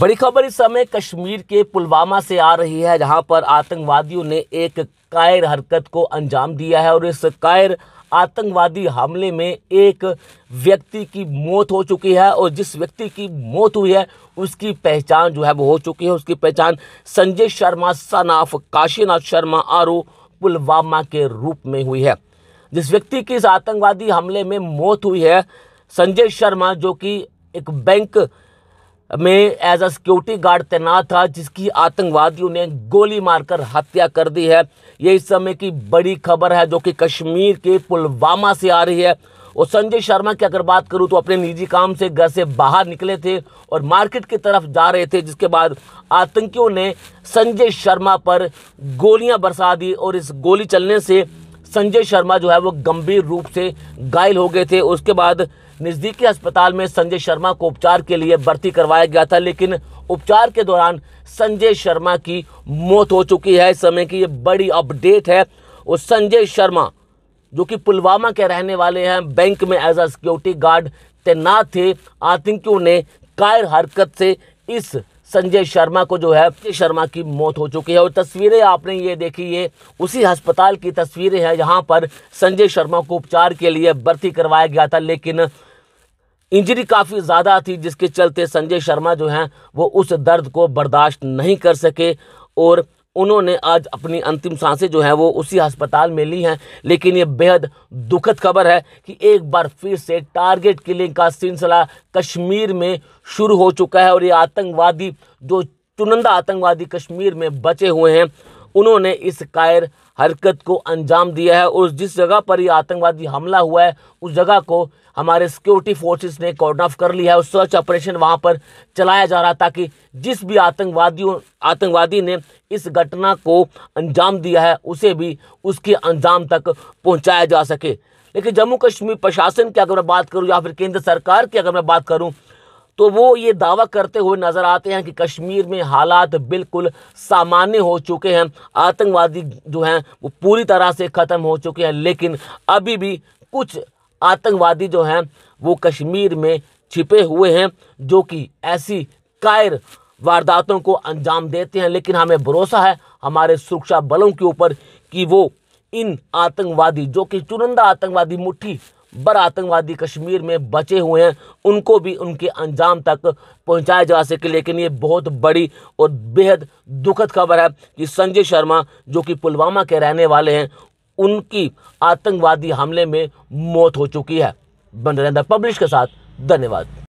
बड़ी खबर इस समय कश्मीर के पुलवामा से आ रही है जहां पर आतंकवादियों ने एक कायर हरकत को अंजाम दिया है और इस कायर आतंकवादी हमले में एक व्यक्ति की मौत हो चुकी है और जिस व्यक्ति की मौत हुई है उसकी पहचान जो है वो हो चुकी है उसकी पहचान संजय शर्मा सनाफ काशीनाथ शर्मा आरो पुलवामा के रूप में हुई है जिस व्यक्ति की इस आतंकवादी हमले में मौत हुई है संजय शर्मा जो कि एक बैंक में एज अ सिक्योरिटी गार्ड तैनात था जिसकी आतंकवादियों ने गोली मारकर हत्या कर दी है ये इस समय की बड़ी खबर है जो कि कश्मीर के पुलवामा से आ रही है और संजय शर्मा की अगर बात करूं तो अपने निजी काम से घर से बाहर निकले थे और मार्केट की तरफ जा रहे थे जिसके बाद आतंकियों ने संजय शर्मा पर गोलियां बरसा दी और इस गोली चलने से संजय शर्मा जो है वो गंभीर रूप से घायल हो गए थे उसके बाद नज़दीकी अस्पताल में संजय शर्मा को उपचार के लिए भर्ती करवाया गया था लेकिन उपचार के दौरान संजय शर्मा की मौत हो चुकी है इस समय की ये बड़ी अपडेट है और संजय शर्मा जो कि पुलवामा के रहने वाले हैं बैंक में एज अ सिक्योरिटी गार्ड तैनात थे आतंकियों ने कायर हरकत से इस संजय शर्मा को जो है संजय शर्मा की मौत हो चुकी है और तस्वीरें आपने ये देखी ये उसी अस्पताल की तस्वीरें हैं जहां पर संजय शर्मा को उपचार के लिए भर्ती करवाया गया था लेकिन इंजरी काफ़ी ज़्यादा थी जिसके चलते संजय शर्मा जो हैं वो उस दर्द को बर्दाश्त नहीं कर सके और उन्होंने आज अपनी अंतिम सांसें जो हैं वो उसी अस्पताल में ली हैं लेकिन ये बेहद दुखद खबर है कि एक बार फिर से टारगेट किलिंग का सिलसिला कश्मीर में शुरू हो चुका है और ये आतंकवादी जो चुनिंदा आतंकवादी कश्मीर में बचे हुए हैं उन्होंने इस कायर हरकत को अंजाम दिया है और जिस जगह पर ये आतंकवादी हमला हुआ है उस जगह को हमारे सिक्योरिटी फोर्सेस ने कॉर्डन ऑफ कर लिया है और सर्च ऑपरेशन वहाँ पर चलाया जा रहा ताकि जिस भी आतंकवादियों आतंकवादी ने इस घटना को अंजाम दिया है उसे भी उसके अंजाम तक पहुँचाया जा सके लेकिन जम्मू कश्मीर प्रशासन की अगर मैं बात करूँ या फिर केंद्र सरकार की अगर मैं बात करूँ तो वो ये दावा करते हुए नज़र आते हैं कि कश्मीर में हालात बिल्कुल सामान्य हो चुके हैं आतंकवादी जो हैं वो पूरी तरह से ख़त्म हो चुके हैं लेकिन अभी भी कुछ आतंकवादी जो हैं वो कश्मीर में छिपे हुए हैं जो कि ऐसी कायर वारदातों को अंजाम देते हैं लेकिन हमें भरोसा है हमारे सुरक्षा बलों के ऊपर कि वो इन आतंकवादी जो कि चुनिंदा आतंकवादी मुट्ठी बड़ आतंकवादी कश्मीर में बचे हुए हैं उनको भी उनके अंजाम तक पहुंचाया जा सके लेकिन ये बहुत बड़ी और बेहद दुखद खबर है कि संजय शर्मा जो कि पुलवामा के रहने वाले हैं उनकी आतंकवादी हमले में मौत हो चुकी है बन रहे पब्लिश के साथ धन्यवाद